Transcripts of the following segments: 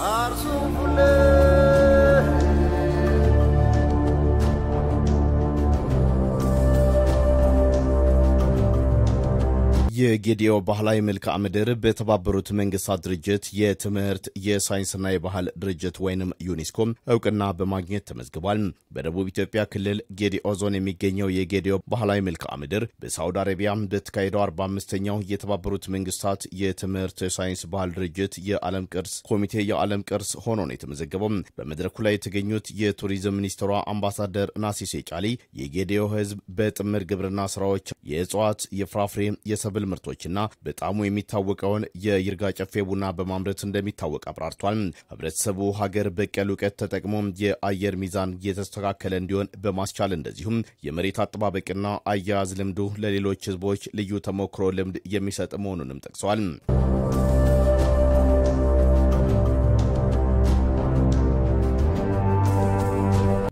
Arzu የጌዲኦ ባህላዊ መልክዓ ምድር በተባበሩት መንግስታት ድርጅት የትምህርት የሳይንስና የባህል ድርጅት ወይንም ዩኔስኮ እውቅና በማግኘት ተመዝግቧል። በደቡብ ኢትዮጵያ ክልል ጌዲኦ ዞን የሚገኘው የጌዲኦ ባህላዊ መልክዓ ምድር በሳውዲ አረቢያ በተካሄደው 45ኛው የተባበሩት መንግስታት የትምህርት ሳይንስ ባህል ድርጅት የዓለም ቅርስ ኮሚቴ የዓለም ቅርስ ሆኖ ነው የተመዘገበው። በመድረኩ ላይ የተገኙት የቱሪዝም ሚኒስትሯ አምባሳደር ናሲሴ ጫሊ የጌዲኦ ህዝብ በጥምር ግብርና ስራዎች የእጽዋት፣ የፍራፍሬ፣ የሰብል ምርቶችና በጣሙ የሚታወቀውን የይርጋ ጨፌ ቡና በማምረት እንደሚታወቅ አብራርቷል። ህብረተሰቡ ሀገር በቀል እውቀት ተጠቅሞ የአየር ሚዛን የተስተካከለ እንዲሆን በማስቻል እንደዚሁም የመሬት አጠባበቅና አያያዝ ልምዱ ለሌሎች ህዝቦች ልዩ ተሞክሮ ልምድ የሚሰጥ መሆኑንም ጠቅሰዋል።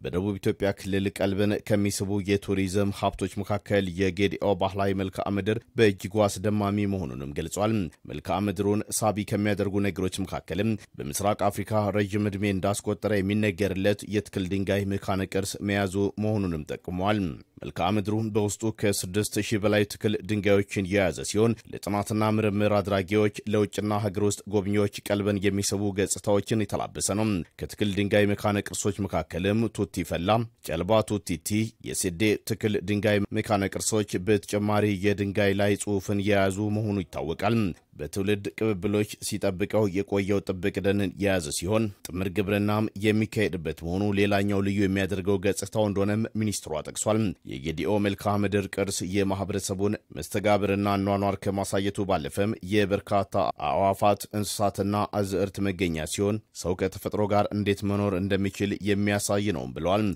በደቡብ ኢትዮጵያ ክልል ቀልብን ከሚስቡ የቱሪዝም ሀብቶች መካከል የጌዲኦ ባህላዊ መልክዓ ምድር በእጅጉ አስደማሚ መሆኑንም ገልጿል። መልክዓ ምድሩን ሳቢ ከሚያደርጉ ነገሮች መካከልም በምስራቅ አፍሪካ ረዥም ዕድሜ እንዳስቆጠረ የሚነገርለት የትክል ድንጋይ መካነ ቅርስ መያዙ መሆኑንም ጠቅመዋል። መልክዓ ምድሩ በውስጡ ከስድስት ሺህ በላይ ትክል ድንጋዮችን የያዘ ሲሆን ለጥናትና ምርምር አድራጊዎች፣ ለውጭና ሀገር ውስጥ ጎብኚዎች ቀልበን የሚስቡ ገጽታዎችን የተላበሰ ነው። ከትክል ድንጋይ መካነ ቅርሶች መካከልም ቱቲ ፈላ፣ ጨልባ ቱቲቲ፣ የሴዴ ትክል ድንጋይ መካነ ቅርሶች በተጨማሪ የድንጋይ ላይ ጽሑፍን የያዙ መሆኑ ይታወቃል። በትውልድ ቅብብሎች ሲጠብቀው የቆየው ጥብቅ ደን የያዘ ሲሆን ጥምር ግብርናም የሚካሄድበት መሆኑ ሌላኛው ልዩ የሚያደርገው ገጽታው እንደሆነም ሚኒስትሯ ጠቅሷል። የጌዲኦ መልክዓ ምድር ቅርስ የማህበረሰቡን መስተጋብርና አኗኗር ከማሳየቱ ባለፈም የበርካታ አዕዋፋት እንስሳትና አዝዕርት መገኛ ሲሆን ሰው ከተፈጥሮ ጋር እንዴት መኖር እንደሚችል የሚያሳይ ነው ብለዋል።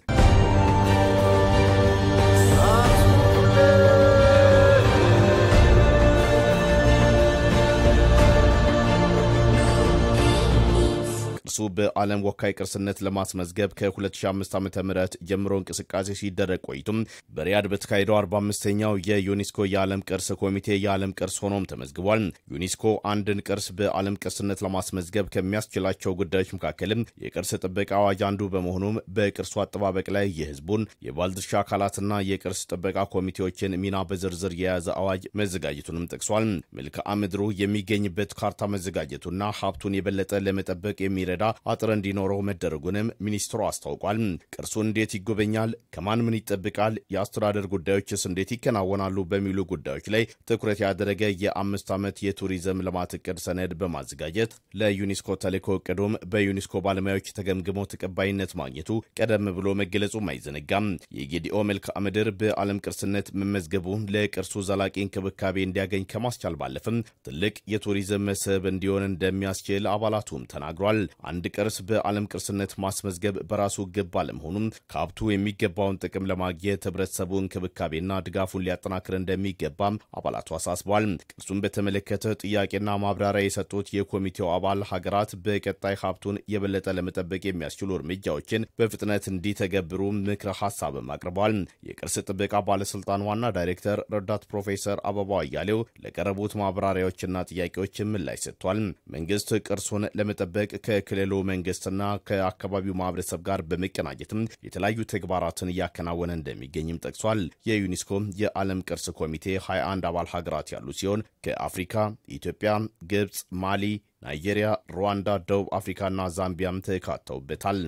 ቅርሱ በዓለም ወካይ ቅርስነት ለማስመዝገብ ከ2005 ም ጀምሮ እንቅስቃሴ ሲደረግ ቆይቱም በሪያድ በተካሄደው 45ኛው የዩኔስኮ የዓለም ቅርስ ኮሚቴ የዓለም ቅርስ ሆኖም ተመዝግቧል። ዩኔስኮ አንድን ቅርስ በዓለም ቅርስነት ለማስመዝገብ ከሚያስችላቸው ጉዳዮች መካከልም የቅርስ ጥበቃ አዋጅ አንዱ በመሆኑም በቅርሱ አጠባበቅ ላይ የህዝቡን የባለድርሻ አካላትና የቅርስ ጥበቃ ኮሚቴዎችን ሚና በዝርዝር የያዘ አዋጅ መዘጋጀቱንም ጠቅሷል። መልክዓ ምድሩ የሚገኝበት ካርታ መዘጋጀቱና ሀብቱን የበለጠ ለመጠበቅ የሚረዳ ወረዳ አጥር እንዲኖረው መደረጉንም ሚኒስትሩ አስታውቋል። ቅርሱ እንዴት ይጎበኛል? ከማን ምን ይጠብቃል? የአስተዳደር ጉዳዮችስ እንዴት ይከናወናሉ? በሚሉ ጉዳዮች ላይ ትኩረት ያደረገ የአምስት ዓመት የቱሪዝም ልማት እቅድ ሰነድ በማዘጋጀት ለዩኒስኮ ተልኮ እቅዱም በዩኒስኮ ባለሙያዎች ተገምግሞ ተቀባይነት ማግኘቱ ቀደም ብሎ መገለጹም አይዘነጋም። የጌዲኦ መልክዓ ምድር በዓለም ቅርስነት መመዝገቡ ለቅርሱ ዘላቂ እንክብካቤ እንዲያገኝ ከማስቻል ባለፍም ትልቅ የቱሪዝም መስህብ እንዲሆን እንደሚያስችል አባላቱም ተናግሯል። አንድ ቅርስ በዓለም ቅርስነት ማስመዝገብ በራሱ ገባ አለመሆኑም ከሀብቱ የሚገባውን ጥቅም ለማግኘት ህብረተሰቡ እንክብካቤና ድጋፉን ሊያጠናክር እንደሚገባም አባላቱ አሳስበዋል። ቅርሱን በተመለከተ ጥያቄና ማብራሪያ የሰጡት የኮሚቴው አባል ሀገራት በቀጣይ ሀብቱን የበለጠ ለመጠበቅ የሚያስችሉ እርምጃዎችን በፍጥነት እንዲተገብሩ ምክረ ሀሳብም አቅርቧል። የቅርስ ጥበቃ ባለስልጣን ዋና ዳይሬክተር ረዳት ፕሮፌሰር አበባው አያሌው ለቀረቡት ማብራሪያዎችና ጥያቄዎች ምላሽ ሰጥቷል። መንግስት ቅርሱን ለመጠበቅ ከክልል ከክልሉ መንግስትና ከአካባቢው ማህበረሰብ ጋር በመቀናጀትም የተለያዩ ተግባራትን እያከናወነ እንደሚገኝም ጠቅሷል። የዩኒስኮ የዓለም ቅርስ ኮሚቴ 21 አባል ሀገራት ያሉ ሲሆን ከአፍሪካ ኢትዮጵያ፣ ግብፅ፣ ማሊ፣ ናይጄሪያ፣ ሩዋንዳ፣ ደቡብ አፍሪካና ዛምቢያም ተካተውበታል።